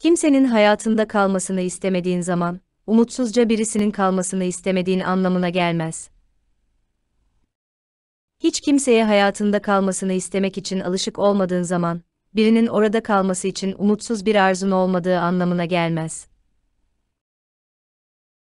Kimsenin hayatında kalmasını istemediğin zaman, umutsuzca birisinin kalmasını istemediğin anlamına gelmez. Hiç kimseye hayatında kalmasını istemek için alışık olmadığın zaman, birinin orada kalması için umutsuz bir arzun olmadığı anlamına gelmez.